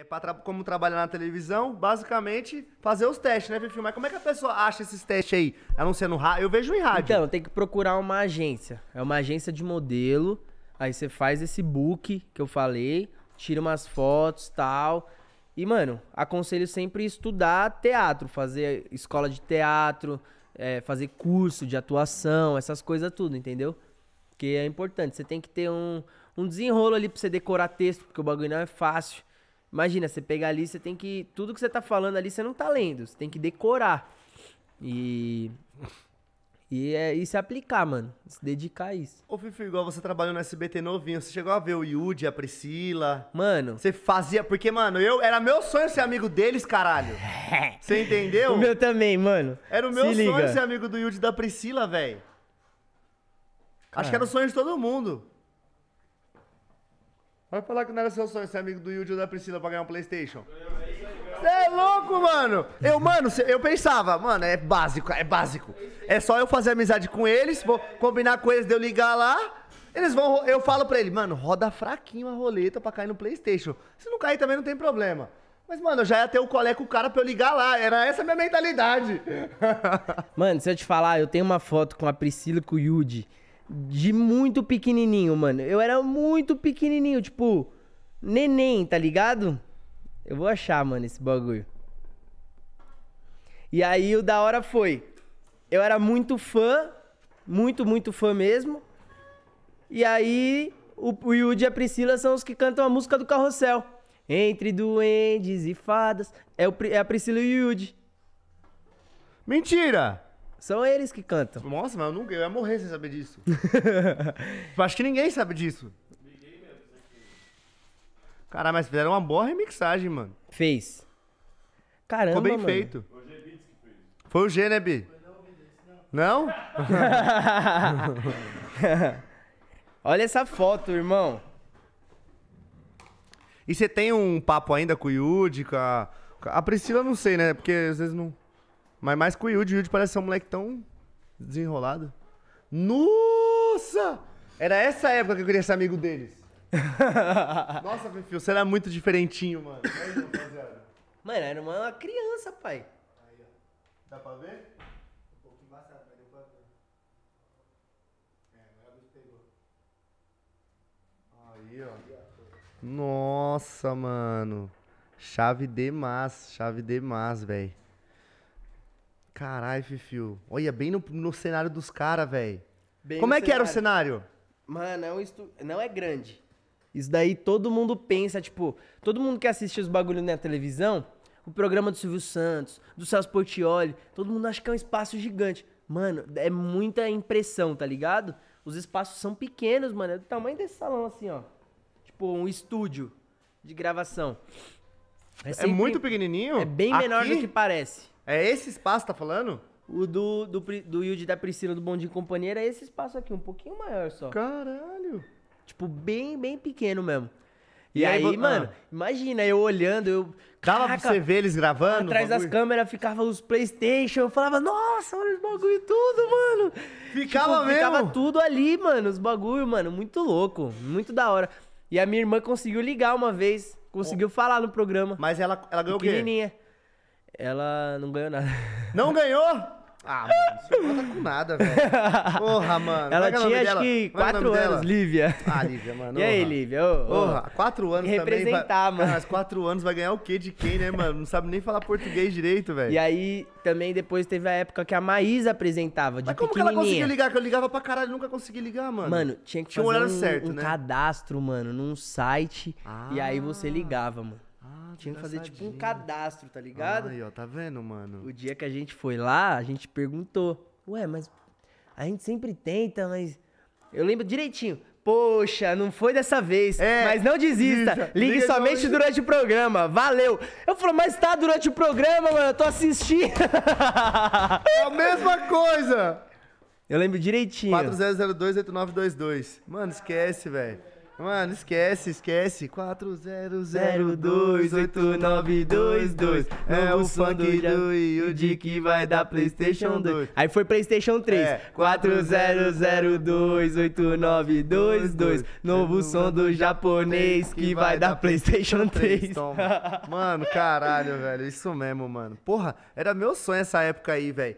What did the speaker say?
É, tra como trabalhar na televisão, basicamente fazer os testes, né, Fifi? Mas como é que a pessoa acha esses testes aí? A não ser no rádio? Eu vejo em rádio. Então, tem que procurar uma agência. É uma agência de modelo. Aí você faz esse book que eu falei, tira umas fotos tal. E, mano, aconselho sempre estudar teatro, fazer escola de teatro, é, fazer curso de atuação, essas coisas tudo, entendeu? Que é importante. Você tem que ter um, um desenrolo ali pra você decorar texto, porque o bagulho não é fácil. Imagina, você pegar ali, você tem que. Tudo que você tá falando ali, você não tá lendo. Você tem que decorar. E. E, é, e se aplicar, mano. Se dedicar a isso. Ô, Fifi, igual você trabalhou no SBT novinho, você chegou a ver o Yudi, a Priscila. Mano. Você fazia. Porque, mano, eu era meu sonho ser amigo deles, caralho. Você entendeu? o meu também, mano. Era o meu se sonho liga. ser amigo do Yudi e da Priscila, velho. Acho que era o sonho de todo mundo. Vai falar que não era seu sonho ser amigo do Yudi ou da Priscila pra ganhar um Playstation. É, é Você é louco, mano! Eu, mano, eu pensava, mano, é básico, é básico. É só eu fazer amizade com eles, vou combinar com eles de eu ligar lá. Eles vão. Eu falo pra ele, mano, roda fraquinho a roleta pra cair no Playstation. Se não cair também não tem problema. Mas, mano, eu já ia ter o um colé com o cara pra eu ligar lá. Era essa a minha mentalidade. mano, se eu te falar, eu tenho uma foto com a Priscila e com o Yudi de muito pequenininho, mano. Eu era muito pequenininho, tipo, neném, tá ligado? Eu vou achar, mano, esse bagulho. E aí o da hora foi. Eu era muito fã, muito, muito fã mesmo. E aí o, o e a Priscila são os que cantam a música do carrossel. Entre duendes e fadas. É, o, é a Priscila e o Yudi. Mentira! São eles que cantam. Nossa, mas eu, nunca, eu ia morrer sem saber disso. acho que ninguém sabe disso. Caralho, mas fizeram uma boa remixagem, mano. Fez. Caramba, Ficou bem mano. feito. Foi o G, né, Bi? Não? Olha essa foto, irmão. E você tem um papo ainda com o Yudi, com a... A Priscila não sei, né? Porque às vezes não... Mas mais com o Yud, O Yud parece ser um moleque tão desenrolado. Nossa! Era essa época que eu queria ser amigo deles. Nossa, Fefio, você era muito diferentinho, mano. Aí, Mano, era uma, criança, pai. Aí, ó. Dá pra ver? Um embaçado, pra É, a pegou. Aí, ó. Nossa, mano. Chave demais, chave demais, velho. Caralho, Fifio. Olha, bem no, no cenário dos caras, velho. Como é que cenário. era o cenário? Mano, é um não é grande. Isso daí todo mundo pensa, tipo, todo mundo que assiste os bagulhos na televisão, o programa do Silvio Santos, do Celso Portioli, todo mundo acha que é um espaço gigante. Mano, é muita impressão, tá ligado? Os espaços são pequenos, mano, é do tamanho desse salão assim, ó. Tipo, um estúdio de gravação. É, é sempre... é muito pequenininho? É bem menor Aqui? do que parece. É esse espaço tá falando? O do, do, do Yuji da Priscila do Bondinho Companheiro é esse espaço aqui, um pouquinho maior só. Caralho! Tipo, bem, bem pequeno mesmo. E, e aí, aí, mano, ah. imagina eu olhando, eu. Dava pra você ver eles gravando? Atrás das câmeras ficava os Playstation, eu falava, nossa, olha os bagulho tudo, mano. Ficava tipo, mesmo? Ficava tudo ali, mano, os bagulho, mano, muito louco, muito da hora. E a minha irmã conseguiu ligar uma vez, conseguiu oh. falar no programa. Mas ela, ela ganhou o quê? Pequenininha ela não ganhou nada. Não ganhou? Ah, mano, isso não tá com nada, velho. Porra, mano. Ela é é tinha acho que é quatro é anos, Lívia. Ah, Lívia, mano. E aí, Lívia? Ô, Porra, 4 anos Representar, também. Representar, mano. mas 4 anos vai ganhar o quê de quem, né, mano? Não sabe nem falar português direito, velho. E aí, também depois teve a época que a Maísa apresentava de Mas como que ela conseguia ligar? Que eu ligava pra caralho, nunca consegui ligar, mano. Mano, tinha que fazer tinha um, um, certo, um né? cadastro, mano, num site. Ah. E aí você ah. ligava, mano que fazer tipo um cadastro, tá ligado? Aí, ó, tá vendo, mano? O dia que a gente foi lá, a gente perguntou: Ué, mas a gente sempre tenta, mas. Eu lembro direitinho. Poxa, não foi dessa vez. É, mas não desista. Liga, ligue liga somente durante o programa. Valeu. Eu falo, mas tá durante o programa, mano. Eu tô assistindo. É a mesma coisa. Eu lembro direitinho. 40028922. Mano, esquece, velho. Mano, esquece, esquece. 40028922. É o funk do de que vai dar PlayStation 2. Aí foi PlayStation 3. É. 40028922. Novo som do japonês que vai dar PlayStation 3. Mano, caralho, velho. Isso mesmo, mano. Porra, era meu sonho essa época aí, velho.